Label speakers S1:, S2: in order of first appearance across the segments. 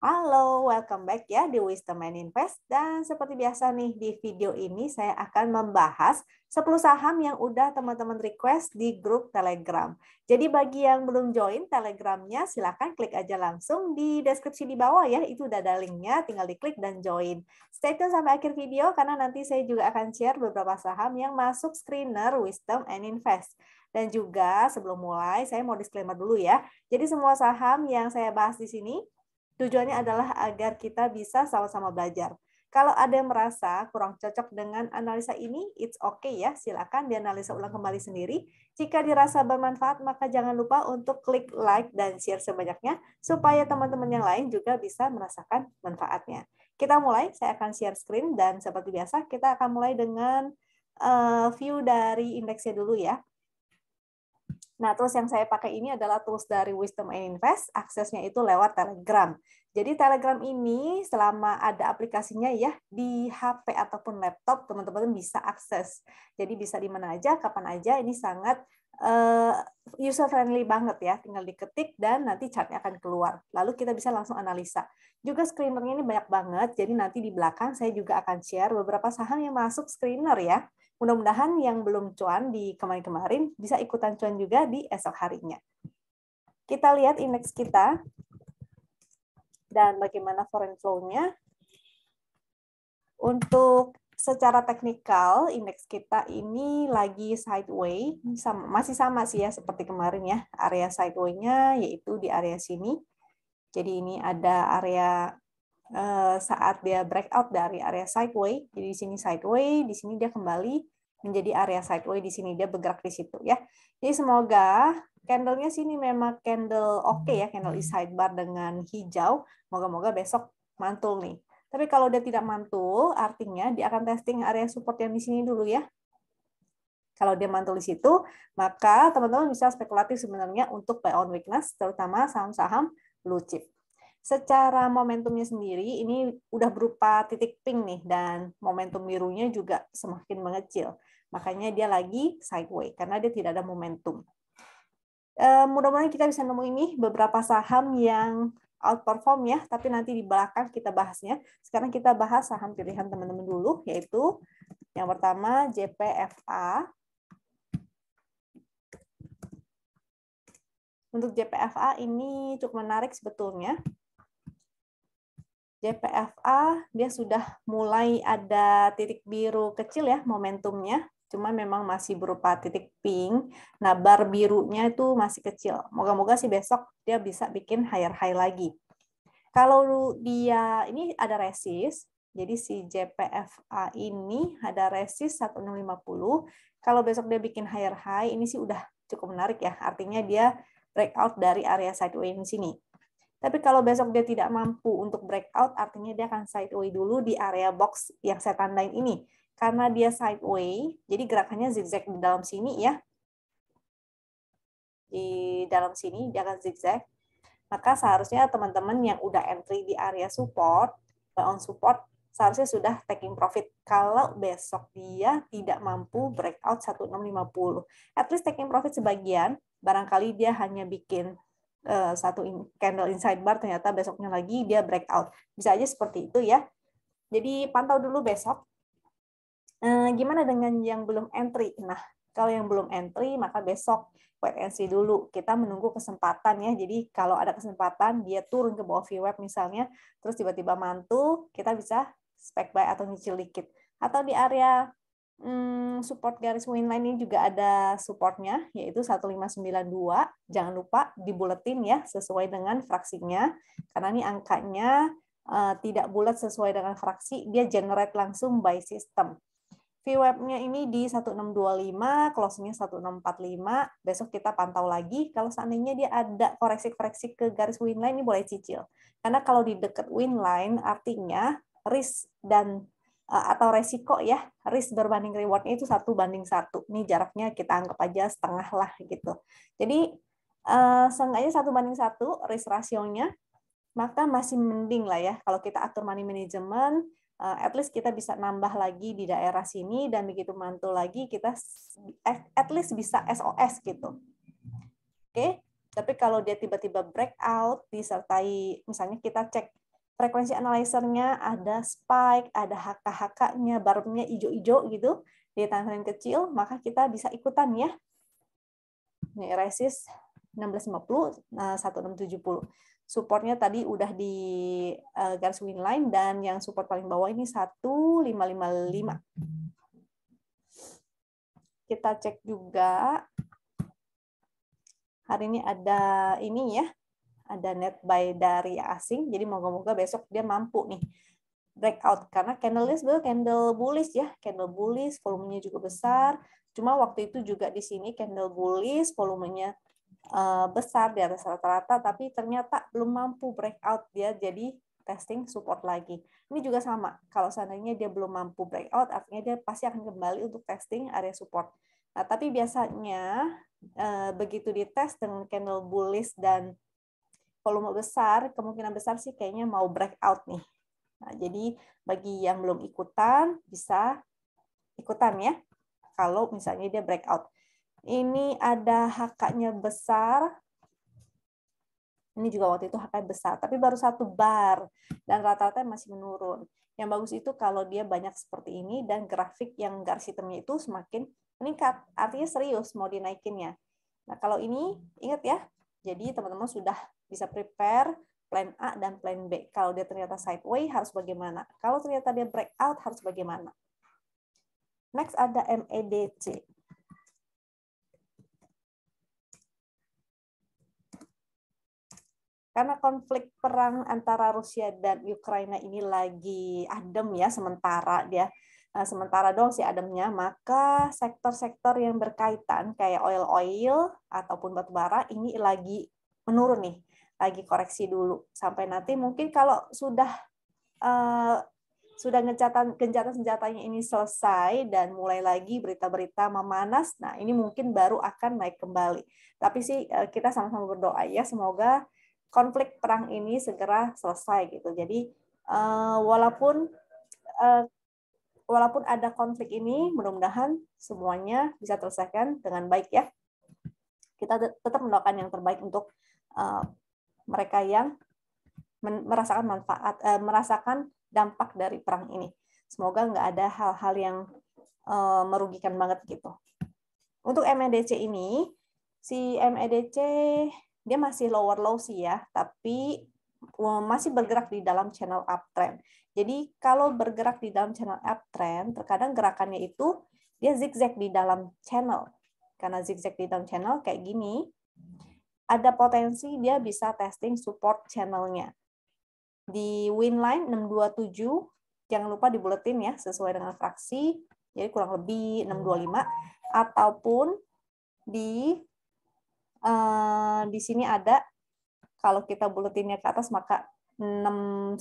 S1: Halo, welcome
S2: back ya di Wisdom and Invest. Dan seperti biasa nih, di video ini saya akan membahas 10 saham yang udah teman-teman request di grup Telegram. Jadi bagi yang belum join Telegramnya, silahkan klik aja langsung di deskripsi di bawah ya. Itu udah ada linknya, tinggal diklik dan join. Stay tune sampai akhir video karena nanti saya juga akan share beberapa saham yang masuk screener Wisdom and Invest. Dan juga sebelum mulai, saya mau disclaimer dulu ya. Jadi semua saham yang saya bahas di sini Tujuannya adalah agar kita bisa sama-sama belajar. Kalau ada yang merasa kurang cocok dengan analisa ini, it's okay ya, silakan dianalisa ulang kembali sendiri. Jika dirasa bermanfaat, maka jangan lupa untuk klik like dan share sebanyaknya, supaya teman-teman yang lain juga bisa merasakan manfaatnya. Kita mulai, saya akan share screen, dan seperti biasa, kita akan mulai dengan eh, view dari indeksnya dulu ya. Nah, terus yang saya pakai ini adalah tools dari Wisdom and Invest, aksesnya itu lewat Telegram. Jadi Telegram ini selama ada aplikasinya ya di HP ataupun laptop, teman-teman bisa akses. Jadi bisa di mana aja, kapan aja, ini sangat eh, user friendly banget ya, tinggal diketik dan nanti chartnya akan keluar. Lalu kita bisa langsung analisa. Juga screenernya ini banyak banget, jadi nanti di belakang saya juga akan share beberapa saham yang masuk screener ya Mudah-mudahan yang belum cuan di kemarin-kemarin bisa ikutan cuan juga di esok harinya. Kita lihat indeks kita dan bagaimana foreign flow-nya. Untuk secara teknikal indeks kita ini lagi sideways masih sama sih ya seperti kemarin ya. Area sideway-nya yaitu di area sini. Jadi ini ada area Eh, saat dia breakout dari area sideway, jadi di sini sideway, di sini dia kembali menjadi area sideway, di sini dia bergerak di situ ya. Jadi semoga candlenya sini memang candle oke okay ya, candle is hmm. sidebar dengan hijau. Moga-moga besok mantul nih. Tapi kalau dia tidak mantul, artinya dia akan testing area support yang di sini dulu ya. Kalau dia mantul di situ, maka teman-teman bisa spekulatif sebenarnya untuk buy on weakness, terutama saham-saham blue chip secara momentumnya sendiri ini udah berupa titik pink nih dan momentum birunya juga semakin mengecil. Makanya dia lagi sideways karena dia tidak ada momentum. Eh, mudah-mudahan kita bisa nemu ini beberapa saham yang outperform ya, tapi nanti di belakang kita bahasnya. Sekarang kita bahas saham pilihan teman-teman dulu, yaitu yang pertama JPFA. Untuk JPFA ini cukup menarik sebetulnya. JPFA dia sudah mulai ada titik biru kecil ya momentumnya, cuma memang masih berupa titik pink. Nah, bar birunya itu masih kecil. Moga-moga sih besok dia bisa bikin higher high lagi. Kalau dia ini ada resist, jadi si JPFA ini ada resist 1650. Kalau besok dia bikin higher high, ini sih udah cukup menarik ya. Artinya dia breakout dari area sideways ini sini. Tapi kalau besok dia tidak mampu untuk breakout, artinya dia akan sideways dulu di area box yang saya tandain ini. Karena dia sideways, jadi gerakannya zigzag di dalam sini ya. Di dalam sini dia akan zigzag. Maka seharusnya teman-teman yang udah entry di area support, eh, on support, seharusnya sudah taking profit. Kalau besok dia tidak mampu breakout 1650. At least taking profit sebagian, barangkali dia hanya bikin Eh, satu in, candle inside bar ternyata besoknya lagi dia breakout. Bisa aja seperti itu ya. Jadi pantau dulu besok. E, gimana dengan yang belum entry? Nah, kalau yang belum entry maka besok wait and see dulu. Kita menunggu kesempatan ya. Jadi kalau ada kesempatan dia turun ke bawah VWAP misalnya, terus tiba-tiba mantul, kita bisa spek buy atau nyicil dikit. Atau di area Hmm, support garis Winline ini juga ada supportnya, yaitu 1592. Jangan lupa dibuletin ya, sesuai dengan fraksinya. Karena ini angkanya uh, tidak bulat sesuai dengan fraksi, dia generate langsung by system. VWAP-nya ini di 1625, close nya 1645. Besok kita pantau lagi. Kalau seandainya dia ada koreksi-koreksi ke garis win ini boleh cicil. Karena kalau di dekat win artinya risk dan Eh, atau resiko ya risk berbanding rewardnya itu satu banding satu nih jaraknya kita anggap aja setengah lah gitu jadi uh, seenggaknya satu banding satu risk rasionya maka masih mending lah ya kalau kita atur money management uh, at least kita bisa nambah lagi di daerah sini dan begitu mantul lagi kita at least bisa SOS gitu oke okay? tapi kalau dia tiba-tiba breakout disertai misalnya kita cek frekuensi analyzernya ada spike, ada HK-HK-nya, barbnya hijau-hijau gitu di tangan kecil, maka kita bisa ikutan ya. Ini resist 1650, nah 1670. Supportnya tadi udah di uh, garis line dan yang support paling bawah ini 1555. Kita cek juga hari ini ada ini ya ada net buy dari asing. Jadi moga-moga besok dia mampu nih breakout karena candle sebenarnya candle bullish ya, candle bullish, volumenya juga besar. Cuma waktu itu juga di sini candle bullish, volumenya eh, besar di atas rata-rata, tapi ternyata belum mampu breakout dia jadi testing support lagi. Ini juga sama, kalau seandainya dia belum mampu breakout, artinya dia pasti akan kembali untuk testing area support. Nah, tapi biasanya eh, begitu dites dengan candle bullish dan volume besar, kemungkinan besar sih kayaknya mau breakout nih. Nah, jadi bagi yang belum ikutan bisa ikutan ya. Kalau misalnya dia breakout. Ini ada HK-nya besar. Ini juga waktu itu HK besar, tapi baru satu bar dan rata-rata masih menurun. Yang bagus itu kalau dia banyak seperti ini dan grafik yang garis hitamnya itu semakin meningkat. Artinya serius mau dinaikinnya. Nah, kalau ini ingat ya. Jadi teman-teman sudah bisa prepare plan A dan plan B. Kalau dia ternyata sideways harus bagaimana? Kalau ternyata dia breakout harus bagaimana? Next ada MEDC. Karena konflik perang antara Rusia dan Ukraina ini lagi adem ya sementara dia nah, sementara dong sih ademnya, maka sektor-sektor yang berkaitan kayak oil-oil ataupun batu bara ini lagi menurun nih lagi koreksi dulu sampai nanti mungkin kalau sudah uh, sudah gencatan gencatan senjatanya ini selesai dan mulai lagi berita-berita memanas, nah ini mungkin baru akan naik kembali. Tapi sih uh, kita sama-sama berdoa ya semoga konflik perang ini segera selesai gitu. Jadi uh, walaupun uh, walaupun ada konflik ini, mudah-mudahan semuanya bisa terselesaikan dengan baik ya. Kita tetap mendoakan yang terbaik untuk uh, mereka yang merasakan manfaat, eh, merasakan dampak dari perang ini. Semoga nggak ada hal-hal yang eh, merugikan banget gitu. Untuk MEDC ini, si MEDC dia masih lower low sih ya, tapi eh, masih bergerak di dalam channel uptrend. Jadi kalau bergerak di dalam channel uptrend, terkadang gerakannya itu dia zigzag di dalam channel. Karena zigzag di dalam channel kayak gini ada potensi dia bisa testing support channelnya. Di Winline 627, jangan lupa dibuletin ya, sesuai dengan fraksi, jadi kurang lebih 625, ataupun di uh, di sini ada, kalau kita buletinnya ke atas, maka 610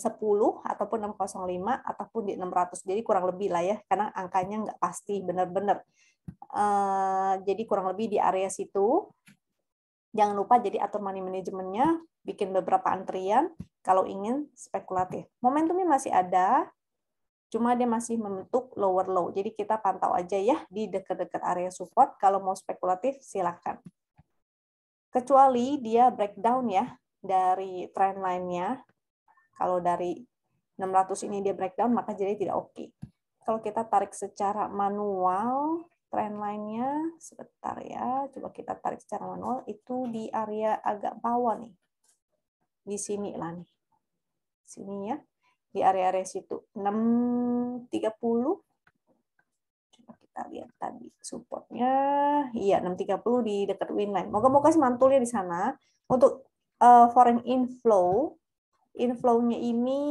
S2: ataupun 605 ataupun di 600. Jadi kurang lebih lah ya, karena angkanya nggak pasti benar-benar. Uh, jadi kurang lebih di area situ Jangan lupa jadi atur money manajemennya, bikin beberapa antrian kalau ingin spekulatif. Momentumnya masih ada, cuma dia masih membentuk lower low. Jadi kita pantau aja ya di dekat-dekat area support. Kalau mau spekulatif, silakan. Kecuali dia breakdown ya dari trend line-nya. Kalau dari 600 ini dia breakdown, maka jadi tidak oke. Okay. Kalau kita tarik secara manual, trend lainnya, nya sebentar ya. Coba kita tarik secara manual itu di area agak bawah nih. Di sini lah nih. Sini ya. Di area-area situ 630 coba kita lihat tadi supportnya iya 630 di dekat winline. Moga-moga sih mantulnya di sana. Untuk uh, foreign inflow inflow-nya ini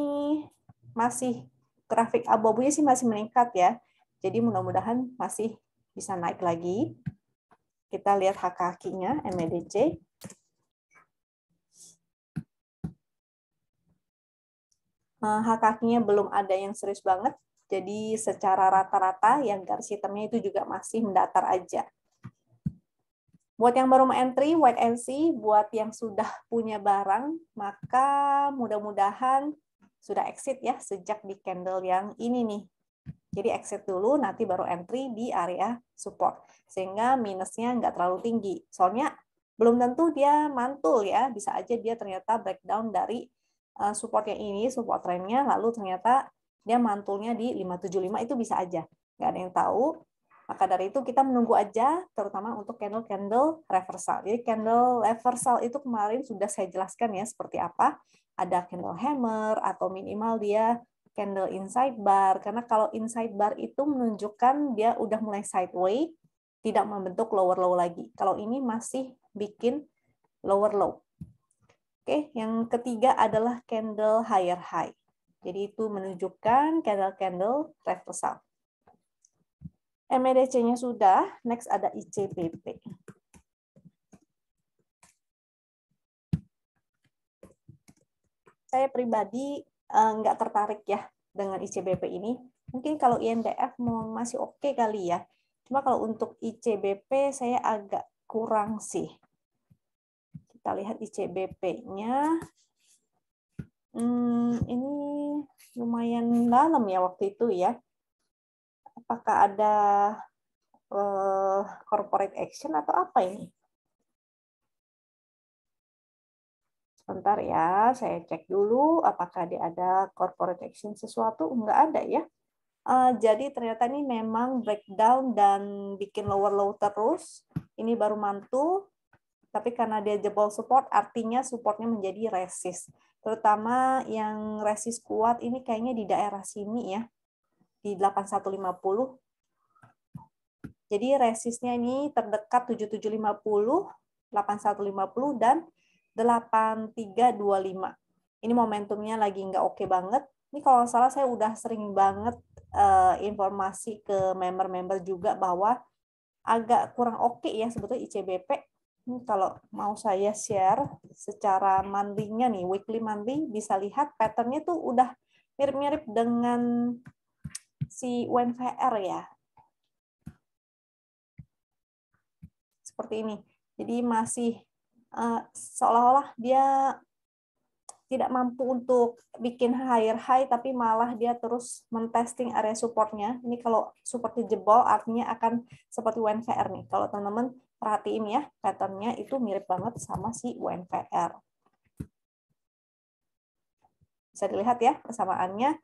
S2: masih grafik abu-abunya sih masih meningkat ya. Jadi mudah-mudahan masih bisa naik lagi. Kita lihat hak kakinya MEDC. Eh, hak kakinya belum ada yang serius banget, jadi secara rata-rata yang garis hitamnya itu juga masih mendatar aja. Buat yang baru entry white and see, buat yang sudah punya barang, maka mudah-mudahan sudah exit ya sejak di candle yang ini nih jadi exit dulu, nanti baru entry di area support. Sehingga minusnya nggak terlalu tinggi. Soalnya belum tentu dia mantul ya, bisa aja dia ternyata breakdown dari eh, support yang ini, support trendnya, lalu ternyata dia mantulnya di 575 itu bisa aja. Nggak ada yang tahu. Maka dari itu kita menunggu aja, terutama untuk candle-candle reversal. Jadi candle reversal itu kemarin sudah saya jelaskan ya seperti apa. Ada candle hammer atau minimal dia candle inside bar karena kalau inside bar itu menunjukkan dia udah mulai sideways tidak membentuk lower low lagi kalau ini masih bikin lower low oke yang ketiga adalah candle higher high jadi itu menunjukkan candle candle reversal MDC-nya e sudah next ada ICPP saya pribadi Eh, nggak tertarik ya dengan ICBP ini. Mungkin kalau INDF masih oke okay kali ya. Cuma kalau untuk ICBP saya agak kurang sih. Kita lihat ICBP-nya. Hmm, ini lumayan dalam ya waktu itu ya. Apakah ada uh, corporate action atau apa ini? Sebentar ya, saya cek dulu apakah dia ada corporate action sesuatu. Enggak ada ya. Uh, jadi ternyata ini memang breakdown dan bikin lower low terus. Ini baru mantul, tapi karena dia jebol support, artinya supportnya menjadi resist. Terutama yang resist kuat ini kayaknya di daerah sini ya, di 8150. Jadi resistnya ini terdekat 7750, 8150 dan 8325. Ini momentumnya lagi nggak oke okay banget. Ini kalau nggak salah saya udah sering banget uh, informasi ke member-member juga bahwa agak kurang oke okay ya sebetulnya ICBP. Ini hmm, kalau mau saya share secara mandinya nih, weekly mandi bisa lihat patternnya tuh udah mirip-mirip dengan si UNVR ya. Seperti ini. Jadi masih uh, seolah-olah dia tidak mampu untuk bikin higher high tapi malah dia terus mentesting area supportnya ini kalau seperti jebol artinya akan seperti UNVR nih kalau teman-teman perhatiin ya patternnya itu mirip banget sama si UNVR bisa dilihat ya persamaannya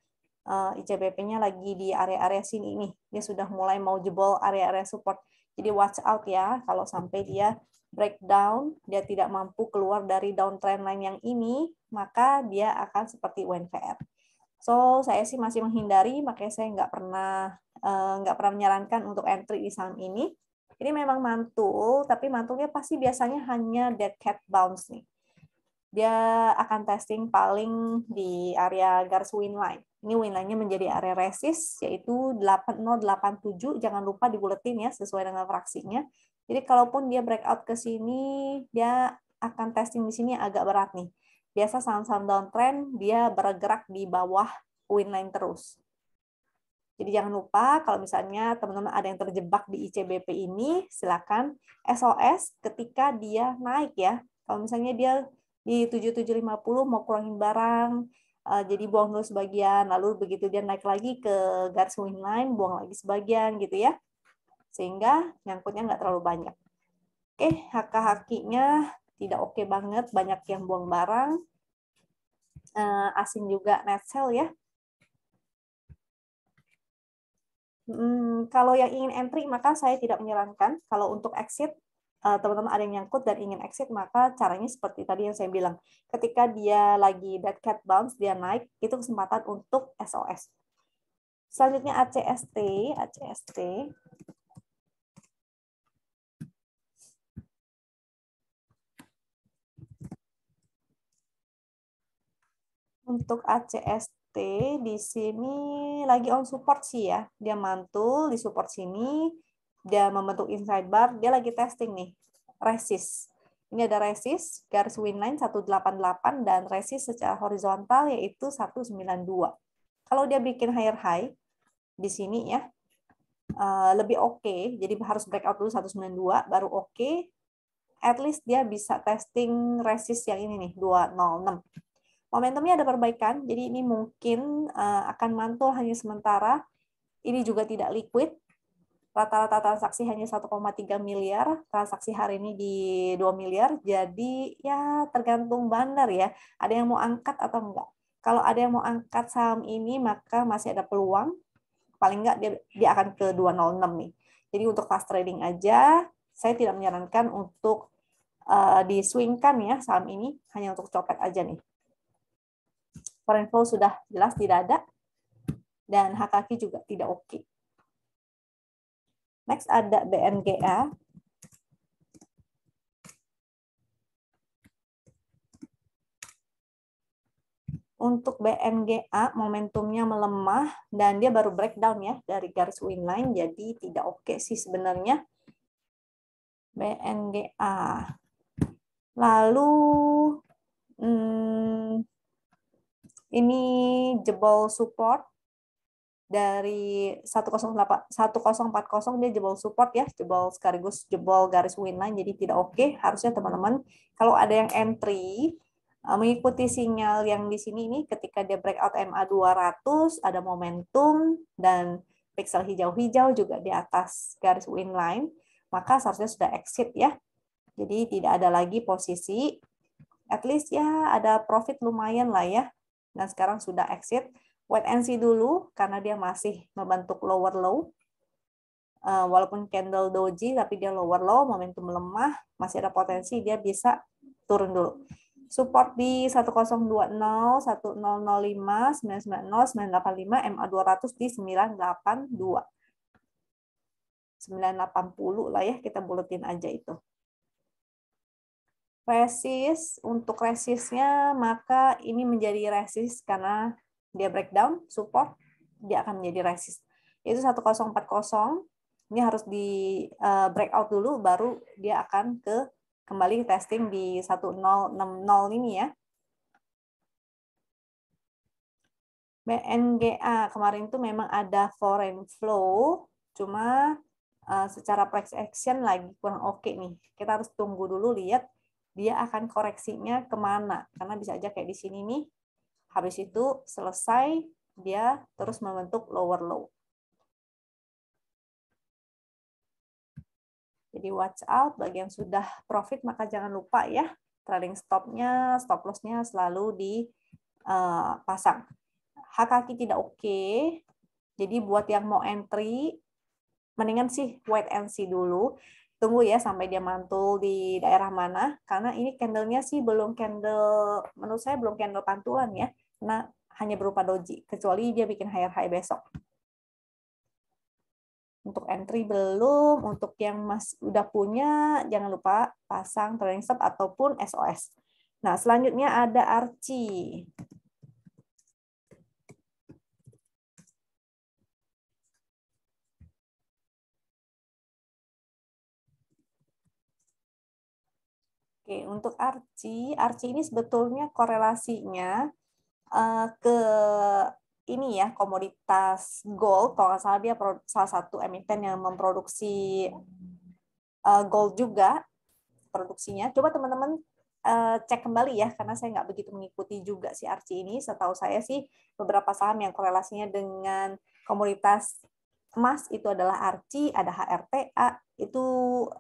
S2: eh, ICBP-nya lagi di area-area sini ini dia sudah mulai mau jebol area-area support jadi watch out ya kalau sampai dia breakdown, dia tidak mampu keluar dari downtrend line yang ini, maka dia akan seperti UNVR. So, saya sih masih menghindari, makanya saya nggak pernah eh, nggak pernah menyarankan untuk entry di saham ini. Ini memang mantul, tapi mantulnya pasti biasanya hanya dead cat bounce nih. Dia akan testing paling di area garis win line. Ini win line-nya menjadi area resist, yaitu 8087. Jangan lupa dibuletin ya, sesuai dengan fraksinya. Jadi kalaupun dia breakout ke sini, dia akan testing di sini agak berat nih. Biasa saham-saham downtrend dia bergerak di bawah win line terus. Jadi jangan lupa kalau misalnya teman-teman ada yang terjebak di ICBP ini, silakan SOS ketika dia naik ya. Kalau misalnya dia di 7750 mau kurangin barang, eh, jadi buang dulu sebagian, lalu begitu dia naik lagi ke garis win line, buang lagi sebagian gitu ya sehingga nyangkutnya nggak terlalu banyak. Oke, hak hakinya tidak oke okay banget, banyak yang buang barang, eh, asin juga net sale ya. Hmm, kalau yang ingin entry maka saya tidak menyarankan. Kalau untuk exit eh, teman-teman ada yang nyangkut dan ingin exit maka caranya seperti tadi yang saya bilang. Ketika dia lagi dead cat bounce dia naik itu kesempatan untuk SOS. Selanjutnya ACST, ACST. Untuk ACST di sini lagi on support sih ya. Dia mantul di support sini, dia membentuk inside bar, dia lagi testing nih. Resist. Ini ada resist, garis winline 188, dan resist secara horizontal yaitu 192. Kalau dia bikin higher high, di sini ya, eh, lebih oke, okay. jadi harus breakout dulu 192, baru oke, okay. at least dia bisa testing resist yang ini nih, 206. Momentumnya ada perbaikan, jadi ini mungkin uh, akan mantul hanya sementara. Ini juga tidak liquid. Rata-rata transaksi hanya 1,3 miliar, transaksi hari ini di 2 miliar, jadi ya tergantung bandar ya, ada yang mau angkat atau enggak. Kalau ada yang mau angkat saham ini, maka masih ada peluang, paling enggak dia, dia akan ke 206 nih. Jadi untuk fast trading aja, saya tidak menyarankan untuk uh, diswingkan ya saham ini hanya untuk copet aja nih foreign flow sudah jelas tidak ada, dan hak kaki juga tidak oke. Okay. Next ada
S1: BNGA.
S2: Untuk BNGA momentumnya melemah dan dia baru breakdown ya dari garis line jadi tidak oke okay sih sebenarnya. BNGA. Lalu hmm, ini jebol support dari 1040 dia jebol support ya, jebol sekaligus jebol garis winline jadi tidak oke. Okay. Harusnya teman-teman kalau ada yang entry eh, mengikuti sinyal yang di sini ini ketika dia breakout MA 200 ada momentum dan pixel hijau-hijau juga di atas garis winline maka seharusnya sudah exit ya. Jadi tidak ada lagi posisi at least ya ada profit lumayan lah ya dan nah, sekarang sudah exit. Wait and see dulu karena dia masih membentuk lower low. Eh, walaupun candle doji tapi dia lower low, momentum lemah, masih ada potensi dia bisa turun dulu. Support di 1020, 1005, 990, 985, MA 200 di 982. 980 lah ya, kita buletin aja itu resist untuk resistnya maka ini menjadi resist karena dia breakdown support dia akan menjadi resist yaitu 1040 ini harus di uh, breakout dulu baru dia akan ke kembali testing di 1060 ini ya BNGA kemarin itu memang ada foreign flow cuma eh, secara price action lagi kurang oke okay nih kita harus tunggu dulu lihat dia akan koreksinya kemana. Karena bisa aja kayak di sini nih, habis itu selesai, dia terus membentuk lower low. Jadi watch out bagi yang sudah profit maka jangan lupa ya trailing stopnya, stop lossnya selalu dipasang. Eh, Hak kaki tidak oke, okay, jadi buat yang mau entry mendingan sih wait and see dulu tunggu ya sampai dia mantul di daerah mana karena ini candlenya sih belum candle menurut saya belum candle pantulan ya Karena hanya berupa doji kecuali dia bikin higher high besok untuk entry belum untuk yang mas udah punya jangan lupa pasang trailing stop ataupun SOS nah selanjutnya ada Archie Oke, untuk Arci, Arci ini sebetulnya korelasinya uh, ke ini ya komoditas gold, kalau nggak salah dia salah satu emiten yang memproduksi uh, gold juga produksinya. Coba teman-teman uh, cek kembali ya, karena saya nggak begitu mengikuti juga si Arci ini. Setahu saya sih beberapa saham yang korelasinya dengan komoditas emas itu adalah arci, ada HRTA, itu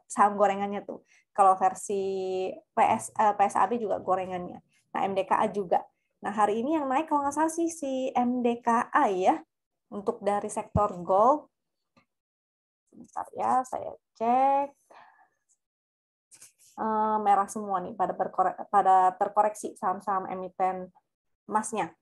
S2: saham gorengannya tuh. Kalau versi PS, eh, PSAB juga gorengannya. Nah, MDKA juga. Nah, hari ini yang naik kalau nggak salah sih si MDKA ya, untuk dari sektor gold. Bentar ya, saya cek. Eh, merah semua nih pada pada terkoreksi saham-saham emiten emasnya.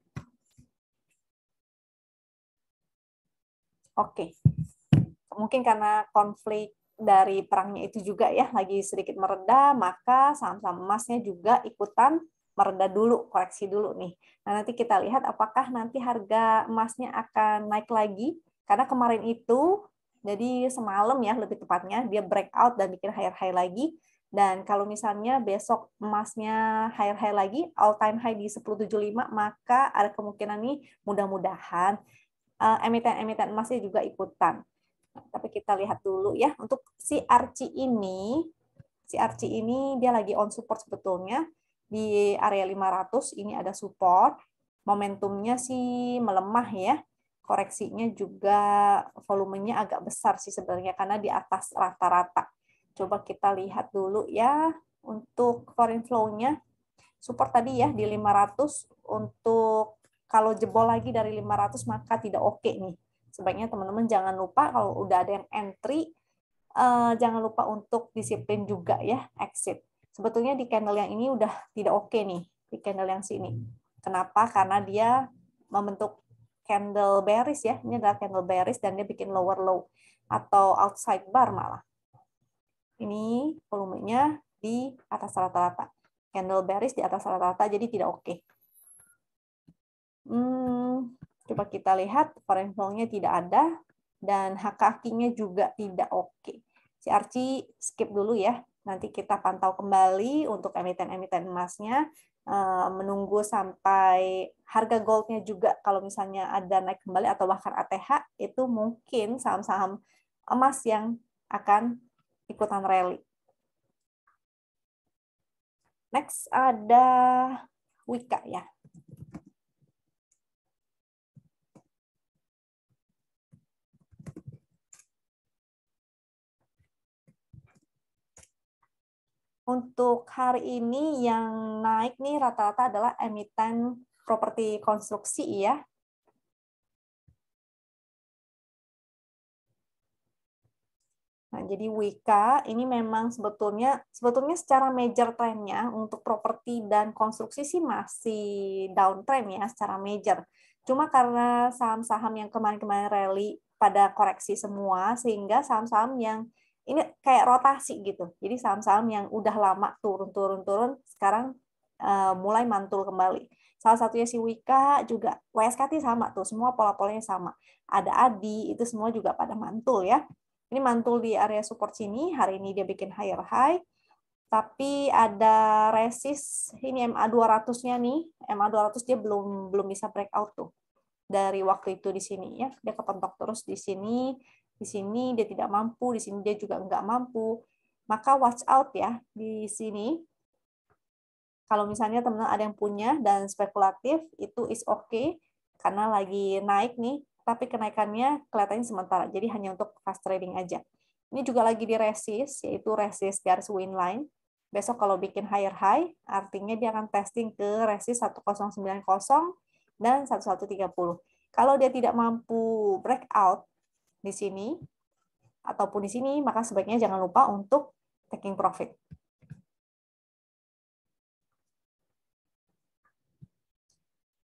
S2: Oke. Okay. Mungkin karena konflik dari perangnya itu juga ya lagi sedikit mereda, maka saham-saham emasnya juga ikutan mereda dulu, koreksi dulu nih. Nah, nanti kita lihat apakah nanti harga emasnya akan naik lagi karena kemarin itu jadi semalam ya lebih tepatnya dia breakout dan bikin higher high lagi dan kalau misalnya besok emasnya higher high lagi all time high di 1075 maka ada kemungkinan nih mudah-mudahan Eh, emiten-emiten emasnya juga ikutan. Nah, tapi kita lihat dulu ya, untuk si Arci ini, si Arci ini dia lagi on support sebetulnya, di area 500 ini ada support, momentumnya sih melemah ya, koreksinya juga volumenya agak besar sih sebenarnya karena di atas rata-rata. Coba kita lihat dulu ya untuk foreign flow-nya. Support tadi ya di 500 untuk kalau jebol lagi dari 500 maka tidak oke okay nih. Sebaiknya teman-teman jangan lupa kalau udah ada yang entry, eh, jangan lupa untuk disiplin juga ya exit. Sebetulnya di candle yang ini udah tidak oke okay nih, di candle yang sini. Kenapa? Karena dia membentuk candle bearish ya. Ini adalah candle bearish dan dia bikin lower low atau outside bar malah. Ini volumenya di atas rata-rata. Candle bearish di atas rata-rata jadi tidak oke. Okay. Hmm, coba kita lihat parentholnya tidak ada dan hak kakinya juga tidak oke. Si Arci skip dulu ya. Nanti kita pantau kembali untuk emiten-emiten emasnya, eh, menunggu sampai harga goldnya juga kalau misalnya ada naik kembali atau bahkan ATH itu mungkin saham-saham emas yang akan ikutan rally. Next ada Wika ya. Untuk hari ini yang naik nih rata-rata adalah emiten properti konstruksi ya. Nah, jadi Wika ini memang sebetulnya sebetulnya secara major trennya untuk properti dan konstruksi sih masih downtrend ya secara major. Cuma karena saham-saham yang kemarin-kemarin rally pada koreksi semua sehingga saham-saham yang ini kayak rotasi gitu. Jadi saham-saham yang udah lama turun-turun-turun sekarang uh, mulai mantul kembali. Salah satunya si Wika juga WSKT sama tuh, semua pola-polanya sama. Ada Adi, itu semua juga pada mantul ya. Ini mantul di area support sini, hari ini dia bikin higher high. Tapi ada resist, ini MA200-nya nih. MA200 dia belum belum bisa breakout tuh dari waktu itu di sini ya. Dia kepentok terus di sini di sini dia tidak mampu, di sini dia juga nggak mampu. Maka watch out ya di sini. Kalau misalnya teman-teman ada yang punya dan spekulatif, itu is okay karena lagi naik nih, tapi kenaikannya kelihatannya sementara, jadi hanya untuk fast trading aja. Ini juga lagi di resist, yaitu resist garis win line. Besok kalau bikin higher high, artinya dia akan testing ke resist 1090 dan 1130. Kalau dia tidak mampu breakout, di sini ataupun di sini, maka sebaiknya jangan lupa untuk taking profit.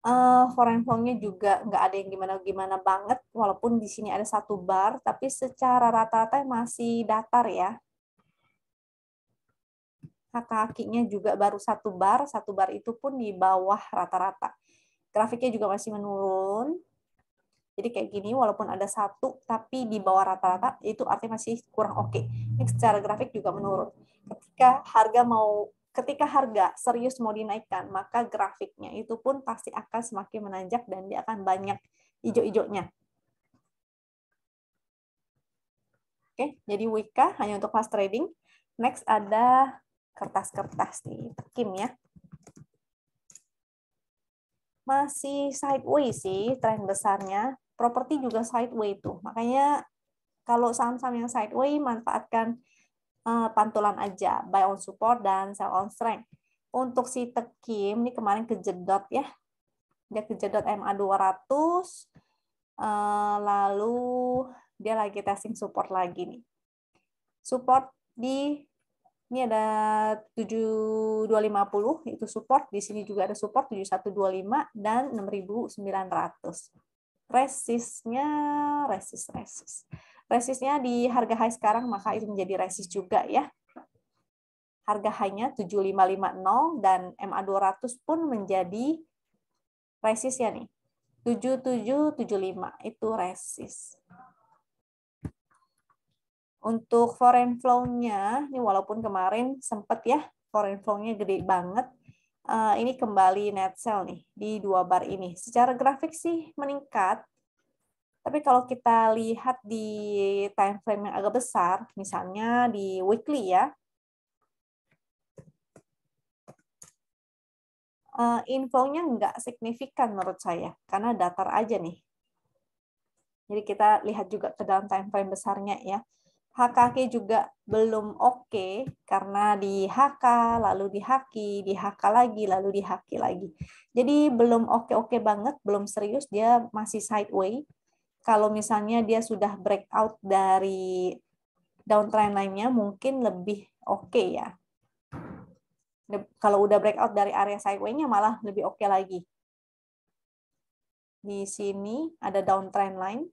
S2: Uh, eh, foreign flow-nya juga nggak ada yang gimana-gimana banget, walaupun di sini ada satu bar, tapi secara rata-rata masih datar ya. Kaki-kakinya juga baru satu bar, satu bar itu pun di bawah rata-rata. Grafiknya juga masih menurun, jadi kayak gini, walaupun ada satu, tapi di bawah rata-rata, itu artinya masih kurang oke. Okay. Ini secara grafik juga menurun. Ketika harga mau ketika harga serius mau dinaikkan, maka grafiknya itu pun pasti akan semakin menanjak dan dia akan banyak ijo nya Oke, jadi Wika hanya untuk fast trading. Next ada kertas-kertas nih, Kim ya. Masih sideways sih tren besarnya, properti juga sideways tuh. Makanya kalau saham-saham yang sideways manfaatkan uh, pantulan aja, buy on support dan sell on strength. Untuk si Tekim ini kemarin kejedot ya. Dia kejedot MA 200 uh, lalu dia lagi testing support lagi nih. Support di ini ada 7250 itu support, di sini juga ada support 7125 dan 6900 resisnya resis resis resisnya di harga high sekarang maka itu menjadi resis juga ya harga high-nya 7550 dan MA200 pun menjadi resis ya nih 7775 itu resis untuk foreign flow-nya ini walaupun kemarin sempat ya foreign flow-nya gede banget Eh, ini kembali net sell nih di dua bar ini. Secara grafik sih meningkat, tapi kalau kita lihat di time frame yang agak besar, misalnya di weekly ya, uh, eh, nya nggak signifikan menurut saya, karena datar aja nih. Jadi kita lihat juga ke dalam time frame besarnya ya. HKG juga belum oke okay, karena di HK lalu di Haki, di HK lagi lalu di Haki lagi. Jadi belum oke-oke okay -okay banget, belum serius, dia masih sideways. Kalau misalnya dia sudah breakout dari downtrend lainnya mungkin lebih oke okay ya. Kalau udah breakout dari area sideways nya malah lebih oke okay lagi. Di sini ada downtrend line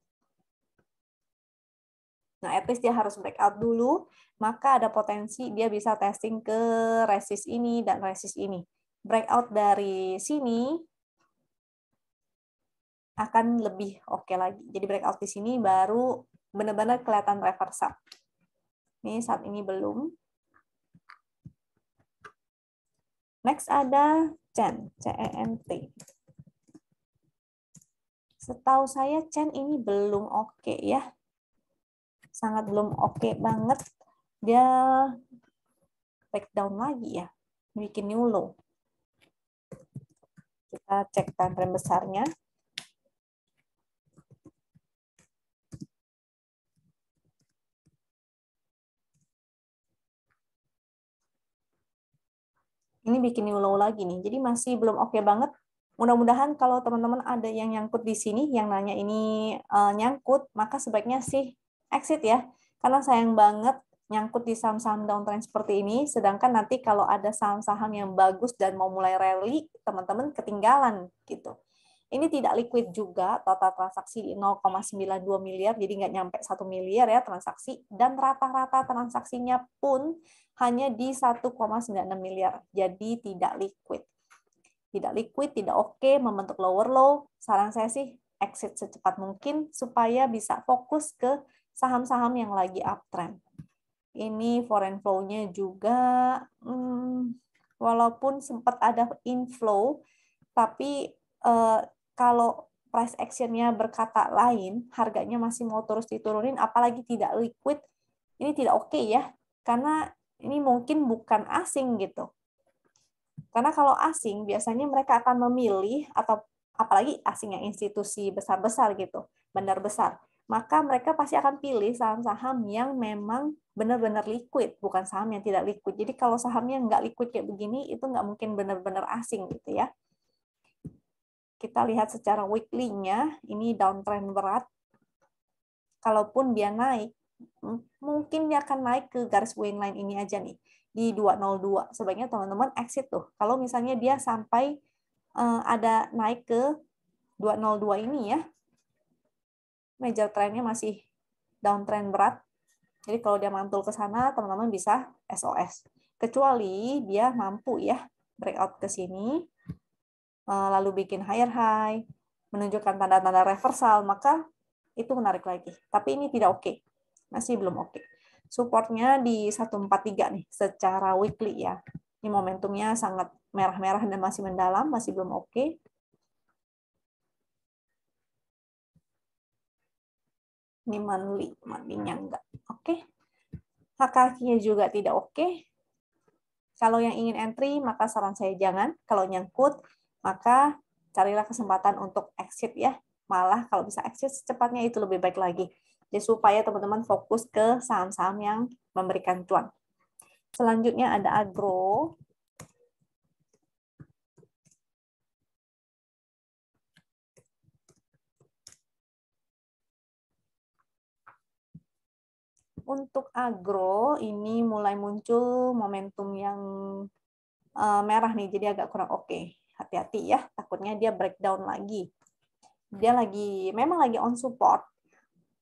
S2: Nah, at least dia harus breakout dulu, maka ada potensi dia bisa testing ke resist ini dan resist ini. Breakout dari sini akan lebih oke okay lagi. Jadi breakout di sini baru benar-benar kelihatan reversal. Ini saat ini belum. Next ada CEN, e t Setahu saya CEN ini belum oke okay ya sangat belum oke okay banget, dia breakdown down lagi ya, bikin new low. Kita cek time frame besarnya. ini bikin new low lagi nih. Jadi masih belum oke okay banget. Mudah-mudahan kalau teman-teman ada yang nyangkut di sini, yang nanya ini uh, nyangkut, maka sebaiknya sih exit ya. Karena sayang banget nyangkut di saham-saham downtrend seperti ini, sedangkan nanti kalau ada saham-saham yang bagus dan mau mulai rally, teman-teman ketinggalan gitu. Ini tidak liquid juga, total transaksi 0,92 miliar, jadi nggak nyampe 1 miliar ya transaksi, dan rata-rata transaksinya pun hanya di 1,96 miliar, jadi tidak liquid. Tidak liquid, tidak oke, okay, membentuk lower low, saran saya sih exit secepat mungkin supaya bisa fokus ke saham-saham yang lagi uptrend. Ini foreign flow-nya juga, hmm, walaupun sempat ada inflow, tapi eh, kalau price action-nya berkata lain, harganya masih mau terus diturunin, apalagi tidak liquid, ini tidak oke okay ya, karena ini mungkin bukan asing gitu. Karena kalau asing, biasanya mereka akan memilih, atau apalagi asing yang institusi besar-besar gitu, bandar besar maka mereka pasti akan pilih saham-saham yang memang benar-benar liquid, bukan saham yang tidak liquid. Jadi kalau sahamnya nggak liquid kayak begini, itu nggak mungkin benar-benar asing gitu ya. Kita lihat secara weekly-nya, ini downtrend berat. Kalaupun dia naik, mungkin dia akan naik ke garis line ini aja nih, di 202. Sebaiknya teman-teman exit tuh. Kalau misalnya dia sampai eh, ada naik ke 202 ini ya, major trendnya masih downtrend berat. Jadi kalau dia mantul ke sana, teman-teman bisa SOS. Kecuali dia mampu ya breakout ke sini, eh, lalu bikin higher high, menunjukkan tanda-tanda reversal, maka itu menarik lagi. Tapi ini tidak oke. Okay. Masih belum oke. Okay. Supportnya di 143 nih secara weekly ya. Ini momentumnya sangat merah-merah dan masih mendalam, masih belum oke. Okay. Ini manly, mandinya hmm. enggak. Oke. Okay. juga tidak oke. Okay. Kalau yang ingin entry, maka saran saya jangan. Kalau nyangkut, maka carilah kesempatan untuk exit ya. Malah kalau bisa exit secepatnya itu lebih baik lagi. Jadi supaya teman-teman fokus ke saham-saham yang memberikan cuan. Selanjutnya ada agro. untuk agro ini mulai muncul momentum yang uh, merah nih, jadi agak kurang oke. Okay. Hati-hati ya, takutnya dia breakdown lagi. Dia hmm. lagi, memang lagi on support.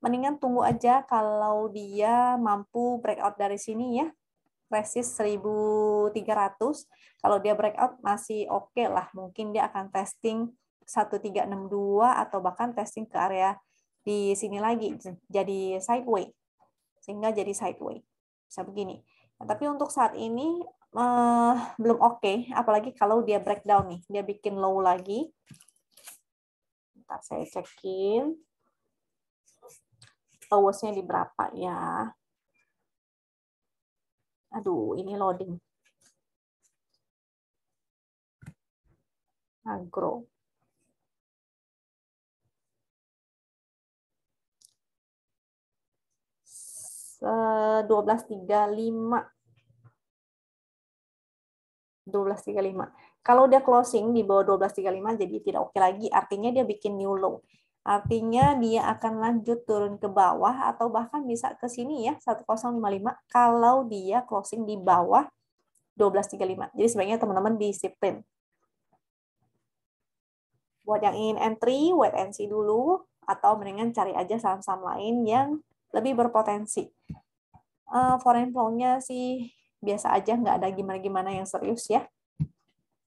S2: Mendingan tunggu aja kalau dia mampu breakout dari sini ya. Resist 1300. Kalau dia breakout masih oke okay lah. Mungkin dia akan testing 1362 atau bahkan testing ke area di sini lagi hmm. jadi sideways sehingga jadi sideways Bisa begini. Nah, tapi untuk saat ini uh, belum oke, okay, apalagi kalau dia breakdown nih, dia bikin low lagi. Bentar saya cekin. Lowest-nya di berapa ya?
S1: Aduh, ini loading. Agro. 12.35
S2: eh, 12.35. Kalau dia closing di bawah 12.35 jadi tidak oke okay lagi, artinya dia bikin new low. Artinya dia akan lanjut turun ke bawah atau bahkan bisa ke sini ya 1055 kalau dia closing di bawah 12.35. Jadi sebaiknya teman-teman disiplin. Buat yang ingin entry, wait and see dulu atau mendingan cari aja saham-saham lain yang lebih berpotensi. Uh, eh, foreign flow-nya sih biasa aja, nggak ada gimana-gimana yang serius ya.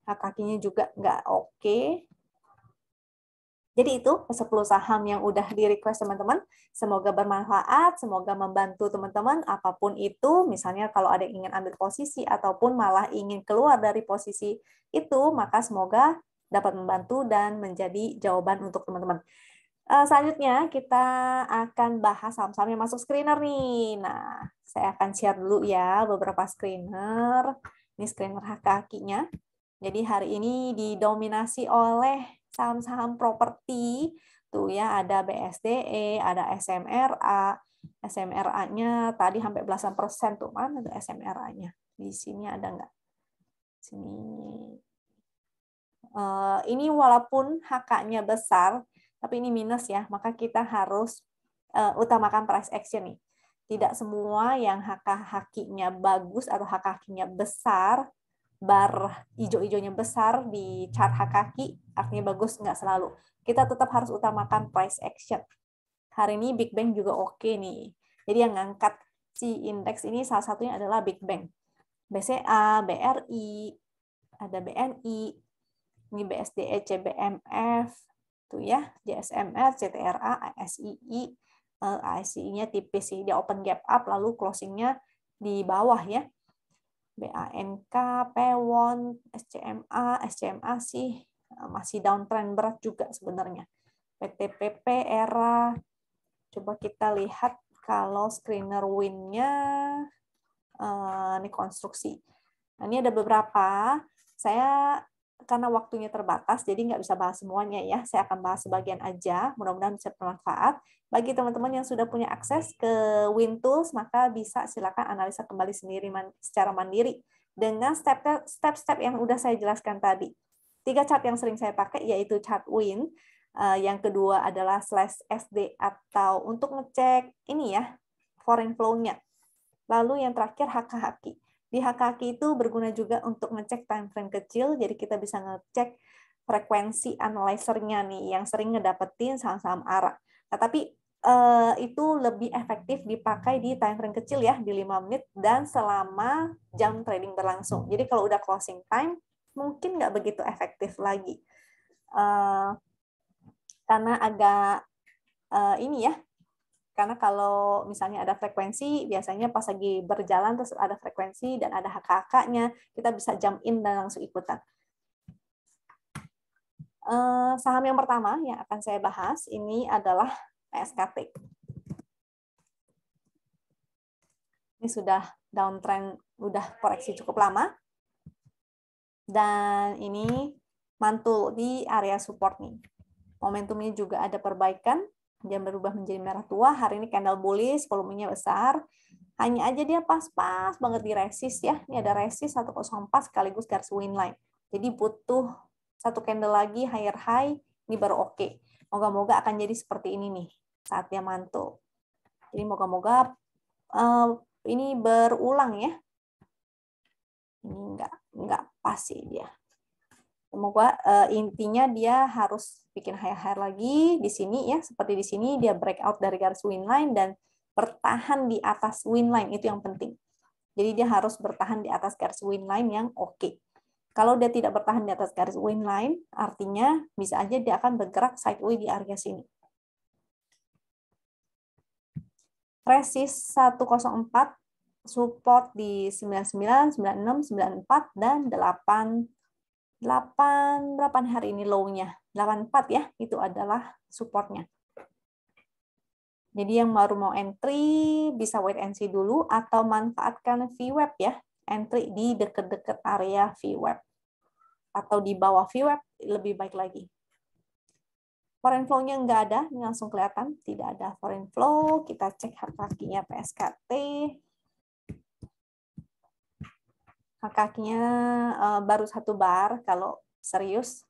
S2: Nah, kakinya juga nggak oke. Okay. Jadi itu 10 saham yang udah di request teman-teman. Semoga bermanfaat, semoga membantu teman-teman apapun itu. Misalnya kalau ada yang ingin ambil posisi ataupun malah ingin keluar dari posisi itu, maka semoga dapat membantu dan menjadi jawaban untuk teman-teman. Uh, selanjutnya kita akan bahas saham-saham yang masuk screener nih. Nah, saya akan share dulu ya beberapa screener. Ini screener hak kakinya. Jadi hari ini didominasi oleh saham-saham properti. Tuh ya ada BSDE, ada SMRA. SMRA-nya tadi sampai belasan persen tuh mana tuh SMRA-nya. Di sini ada nggak? Sini. Uh, ini walaupun hak-nya besar, tapi ini minus ya, maka kita harus uh, utamakan price action nih. Tidak semua yang hak hakinya bagus atau hak hakinya besar, bar hijau hijaunya besar di chart hak haki artinya bagus nggak selalu. Kita tetap harus utamakan price action. Hari ini Big Bang juga oke okay nih. Jadi yang ngangkat si indeks ini salah satunya adalah Big Bang. BCA, BRI, ada BNI, ini BSDE, CBMF, tuh gitu ya JSMR, CTRA, ASII, eh, ASII-nya tipis sih, dia open gap up lalu closingnya di bawah ya. BANK, PEWON, SCMA, SCMA sih eh, masih downtrend berat juga sebenarnya. PTPP, ERA, coba kita lihat kalau screener win-nya eh, ini konstruksi. Nah, ini ada beberapa. Saya karena waktunya terbatas, jadi nggak bisa bahas semuanya ya. Saya akan bahas sebagian aja, mudah-mudahan bisa bermanfaat. Bagi teman-teman yang sudah punya akses ke WinTools, maka bisa silakan analisa kembali sendiri secara mandiri dengan step-step yang sudah saya jelaskan tadi. Tiga chart yang sering saya pakai yaitu chart Win, eh, yang kedua adalah slash SD atau untuk ngecek ini ya, foreign flow-nya. Lalu yang terakhir HKHK. Di kaki itu berguna juga untuk ngecek time frame kecil, jadi kita bisa ngecek frekuensi analysernya nih yang sering ngedapetin saham-saham arah Nah, tapi eh, itu lebih efektif dipakai di time frame kecil ya, di 5 menit dan selama jam trading berlangsung. Jadi kalau udah closing time, mungkin nggak begitu efektif lagi. Eh, karena agak eh, ini ya, karena kalau misalnya ada frekuensi, biasanya pas lagi berjalan terus ada frekuensi dan ada hak nya kita bisa jump in dan langsung ikutan. Eh, saham yang pertama yang akan saya bahas ini adalah PSKT. Ini sudah downtrend, udah koreksi cukup lama. Dan ini mantul di area support nih. Momentumnya juga ada perbaikan, dia berubah menjadi merah tua. Hari ini candle bullish, volumenya besar. Hanya aja dia pas-pas banget di resist ya. Ini ada resist 104 sekaligus garis win line. Jadi butuh satu candle lagi higher high, ini baru oke. Okay. Moga-moga akan jadi seperti ini nih saat dia mantul. Jadi moga-moga uh, ini berulang ya. Ini enggak, nggak pas sih dia semoga uh, eh, intinya dia harus bikin high high lagi di sini ya seperti di sini dia breakout dari garis win line dan bertahan di atas win line itu yang penting jadi dia harus bertahan di atas garis win line yang oke okay. kalau dia tidak bertahan di atas garis win line artinya bisa aja dia akan bergerak sideways di area sini resist 104 support di 99, 96, 94 dan 8 8 berapa hari ini low-nya? 84 ya, itu adalah supportnya. Jadi yang baru mau entry bisa wait and see dulu atau manfaatkan VWAP ya, entry di deket dekat area VWAP atau di bawah VWAP lebih baik lagi. Foreign flow-nya nggak ada, ini langsung kelihatan tidak ada foreign flow. Kita cek harga paginya PSKT, kakinya uh, eh, baru satu bar kalau serius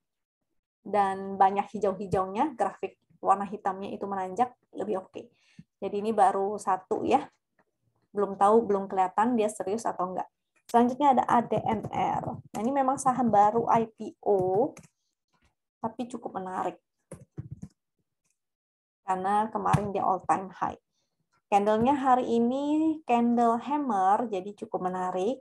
S2: dan banyak hijau-hijaunya grafik warna hitamnya itu menanjak lebih oke okay. jadi ini baru satu ya belum tahu belum kelihatan dia serius atau enggak selanjutnya ada ADMR nah ini memang saham baru IPO tapi cukup menarik karena kemarin dia all time high. Candlenya hari ini candle hammer, jadi cukup menarik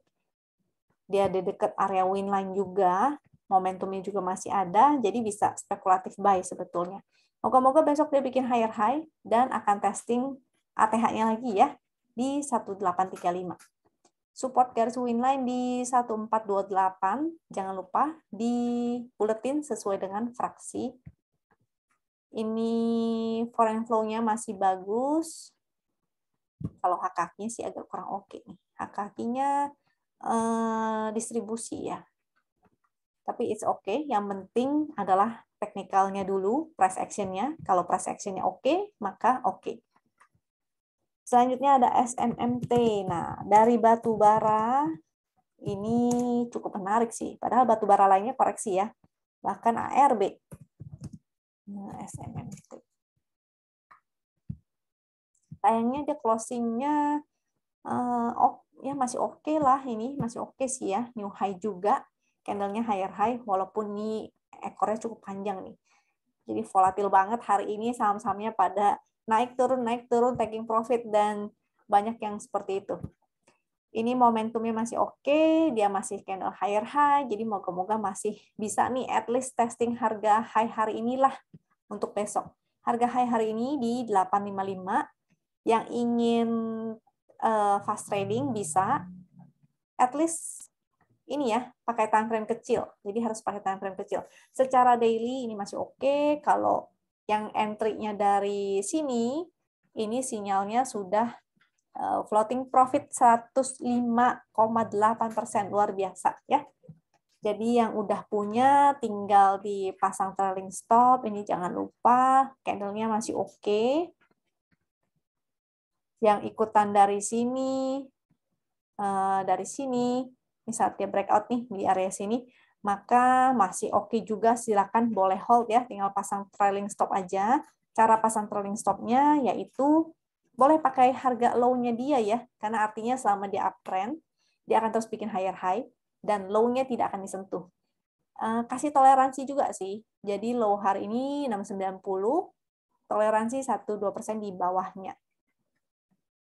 S2: dia ada dekat area windline juga, momentumnya juga masih ada, jadi bisa spekulatif buy sebetulnya. Moga-moga besok dia bikin higher high dan akan testing ATH-nya lagi ya di 1835. Support garis windline di 1428, jangan lupa di buletin sesuai dengan fraksi. Ini foreign flow-nya masih bagus. Kalau hak sih agak kurang oke okay Hak kakinya Eh, distribusi ya. Tapi it's okay, yang penting adalah teknikalnya dulu, price actionnya Kalau price actionnya oke, okay, maka oke. Okay. Selanjutnya ada SMMT. Nah, dari batu bara ini cukup menarik sih. Padahal batu bara lainnya koreksi ya. Bahkan ARB. Nah, SMMT. Sayangnya dia closingnya uh, oke ya masih oke okay lah ini masih oke okay sih ya new high juga candlenya higher high walaupun ini ekornya cukup panjang nih jadi volatil banget hari ini saham-sahamnya pada naik turun naik turun taking profit dan banyak yang seperti itu ini momentumnya masih oke okay, dia masih candle higher high jadi moga-moga masih bisa nih at least testing harga high hari inilah untuk besok harga high hari ini di 855 yang ingin uh, fast trading bisa at least ini ya pakai time frame kecil jadi harus pakai time frame kecil secara daily ini masih oke okay. kalau yang entry-nya dari sini ini sinyalnya sudah eh, floating profit 105,8 persen luar biasa ya jadi yang udah punya tinggal dipasang trailing stop ini jangan lupa candle-nya masih oke okay yang ikutan dari sini, eh, dari sini, ini saat breakout nih di area sini, maka masih oke okay juga silakan boleh hold ya, tinggal pasang trailing stop aja. Cara pasang trailing stopnya yaitu boleh pakai harga low-nya dia ya, karena artinya selama dia uptrend, dia akan terus bikin higher high, dan low-nya tidak akan disentuh. Eh, kasih toleransi juga sih, jadi low hari ini 690, toleransi 1-2% di bawahnya.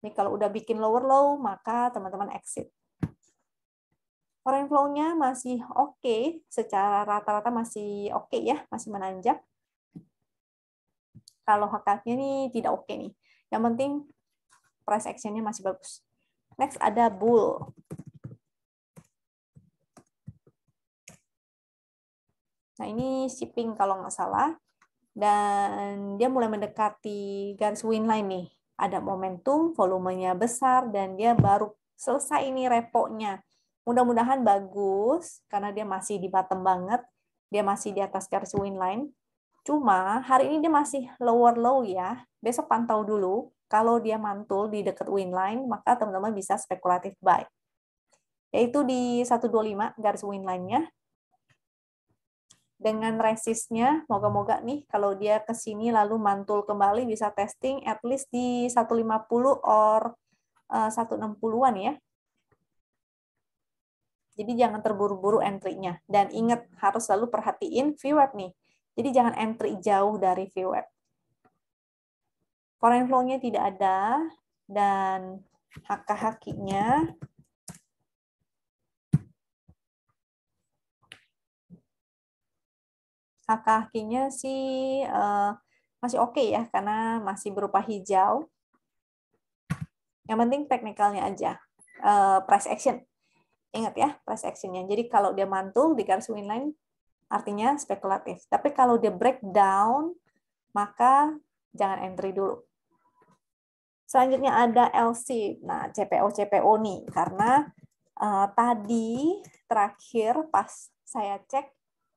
S2: Ini kalau udah bikin lower low, maka teman-teman exit. Foreign flow-nya masih oke, okay, secara rata-rata masih oke okay ya, masih menanjak. Kalau hakatnya nih tidak oke okay nih. Yang penting price action-nya masih bagus. Next ada bull. Nah, ini shipping kalau nggak salah. Dan dia mulai mendekati garis win line nih ada momentum, volumenya besar, dan dia baru selesai ini reponya. Mudah-mudahan bagus, karena dia masih di bottom banget, dia masih di atas garis winline. Cuma hari ini dia masih lower low ya, besok pantau dulu. Kalau dia mantul di dekat winline maka teman-teman bisa spekulatif buy. Yaitu di 125 garis win nya dengan resistnya. Moga-moga nih kalau dia ke sini lalu mantul kembali bisa testing at least di 150 or eh, uh, 160-an ya. Jadi jangan terburu-buru entry-nya. Dan ingat, harus selalu perhatiin VWAP nih. Jadi jangan entry jauh dari VWAP. Foreign flow-nya tidak ada, dan hak-haknya kakinya sih uh, masih oke okay ya karena masih berupa hijau. Yang penting teknikalnya aja. Uh, eh, price action. Ingat ya, price actionnya. Jadi kalau dia mantul di garis winline artinya spekulatif. Tapi kalau dia breakdown maka jangan entry dulu. Selanjutnya ada LC. Nah, CPO CPO nih karena uh, tadi terakhir pas saya cek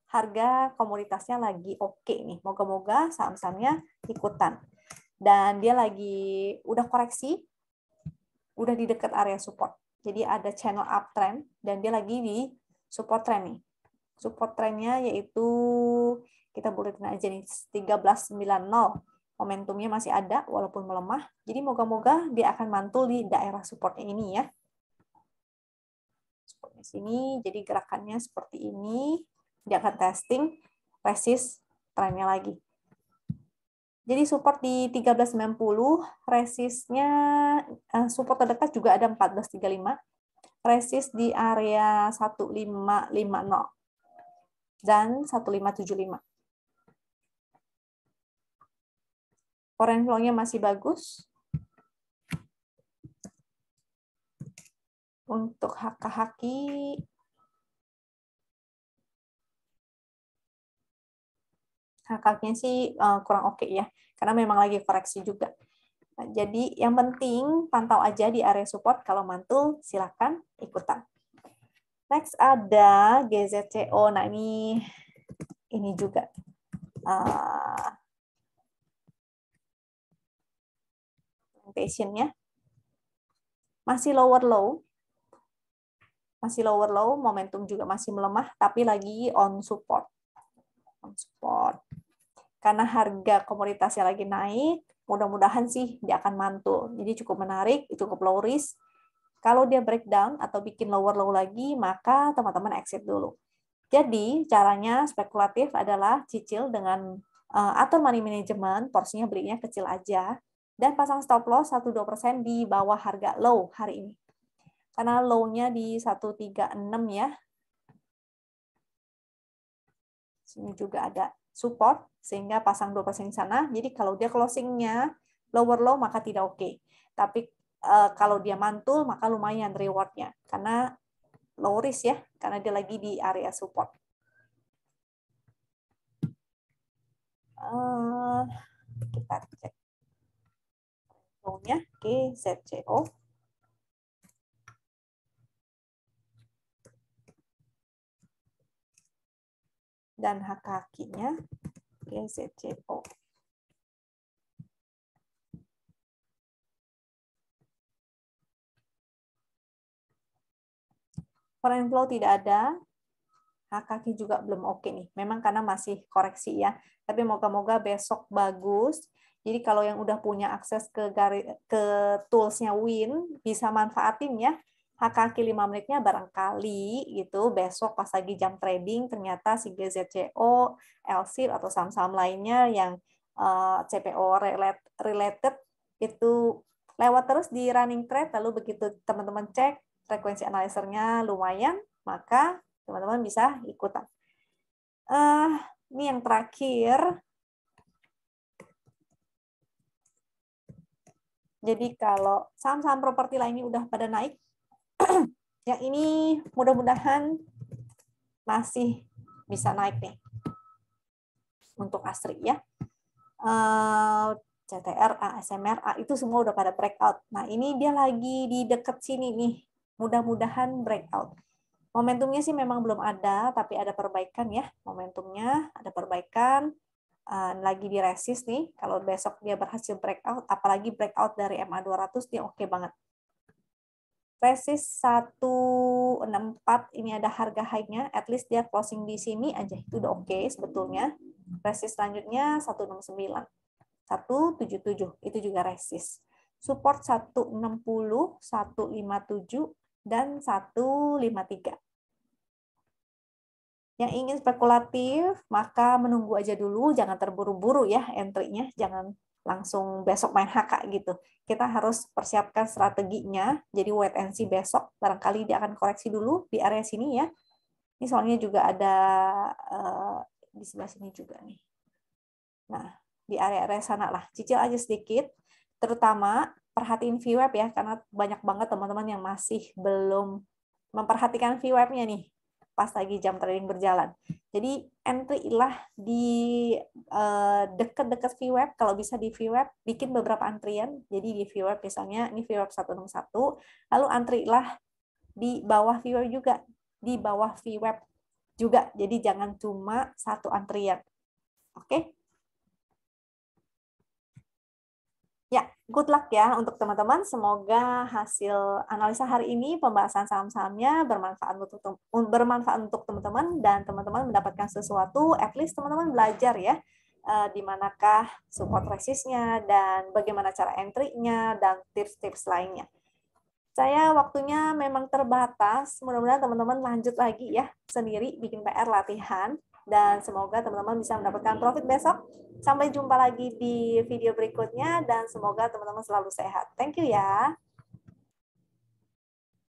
S2: harga komoditasnya lagi oke okay nih. Moga-moga saham-sahamnya ikutan. Dan dia lagi udah koreksi, udah di dekat area support. Jadi ada channel uptrend dan dia lagi di support trend nih. Support trendnya yaitu kita buletin aja nih 1390. Momentumnya masih ada walaupun melemah. Jadi moga-moga dia akan mantul di daerah supportnya ini ya. Supportnya sini, jadi gerakannya seperti ini dia akan testing resist trennya lagi. Jadi support di 1390, resistnya eh, support terdekat juga ada 1435, resist di area 1550 dan 1575. Foreign flow-nya
S1: masih bagus. Untuk hak hak
S2: kakaknya sih uh, kurang oke okay ya, karena memang lagi koreksi juga. Nah, jadi yang penting pantau aja di area support, kalau mantul silakan ikutan. Next ada GZCO. Nah ini ini juga uh, masih lower low, masih lower low, momentum juga masih melemah, tapi lagi on support, on support karena harga komoditasnya lagi naik, mudah-mudahan sih dia akan mantul. Jadi cukup menarik, cukup low risk. Kalau dia breakdown atau bikin lower low lagi, maka teman-teman exit dulu. Jadi caranya spekulatif adalah cicil dengan uh, atur money management, porsinya belinya kecil aja, dan pasang stop loss 1-2% di bawah harga low hari ini. Karena low-nya di 136 ya. Sini juga ada support sehingga pasang dua di sana. Jadi kalau dia closingnya lower low maka tidak oke. Okay. Tapi eh, kalau dia mantul maka lumayan rewardnya karena low risk ya karena dia lagi di area support.
S1: Eh, kita cek zone oke okay, ZCO. dan hak kakinya GZCO.
S2: Foreign flow tidak ada, hak kaki juga belum oke okay nih. Memang karena masih koreksi ya. Tapi moga-moga besok bagus. Jadi kalau yang udah punya akses ke ke toolsnya Win bisa manfaatin ya hak kaki 5 menitnya barangkali gitu besok pas lagi jam trading ternyata si GZCO, LSIP atau saham-saham lainnya yang eh, CPO related itu lewat terus di running trade lalu begitu teman-teman cek frekuensi analisernya lumayan maka teman-teman bisa ikutan. Uh, ini yang terakhir. Jadi kalau saham-saham properti lainnya udah pada naik, yang ini mudah-mudahan masih bisa naik nih untuk asri ya. Eh, CTR, ASMR, itu semua udah pada breakout. Nah ini dia lagi di deket sini nih. Mudah-mudahan breakout. Momentumnya sih memang belum ada, tapi ada perbaikan ya. Momentumnya ada perbaikan, eh, lagi di resist nih. Kalau besok dia berhasil breakout, apalagi breakout dari MA200, dia oke okay banget resist 164 ini ada harga high-nya, at least dia closing di sini aja itu udah oke okay sebetulnya. Resist selanjutnya 169. 177 itu juga resist. Support 160, 157 dan 153. Yang ingin spekulatif, maka menunggu aja dulu, jangan terburu-buru ya entry-nya, jangan langsung besok main HK gitu. Kita harus persiapkan strateginya, jadi wait and see besok, barangkali dia akan koreksi dulu di area sini ya. Ini soalnya juga ada uh, di sebelah sini juga nih. Nah, di area-area sana lah, cicil aja sedikit, terutama perhatiin VWAP ya, karena banyak banget teman-teman yang masih belum memperhatikan vwap nya nih pas lagi jam trading berjalan. Jadi entry lah di dekat eh, deket-deket VWeb, kalau bisa di VWeb, bikin beberapa antrian. Jadi di VWeb misalnya, ini VWeb 161, lalu antri lah di bawah VWeb juga, di bawah VWeb juga. Jadi jangan cuma satu antrian. Oke, good luck ya untuk teman-teman. Semoga hasil analisa hari ini pembahasan saham-sahamnya bermanfaat untuk bermanfaat untuk teman-teman dan teman-teman mendapatkan sesuatu. At least teman-teman belajar ya eh, di manakah support resistnya dan bagaimana cara entry-nya dan tips-tips lainnya. Saya waktunya memang terbatas. Mudah-mudahan teman-teman lanjut lagi ya sendiri bikin PR latihan dan semoga teman-teman bisa mendapatkan profit besok Sampai jumpa lagi di video berikutnya dan semoga teman-teman selalu sehat. Thank you ya.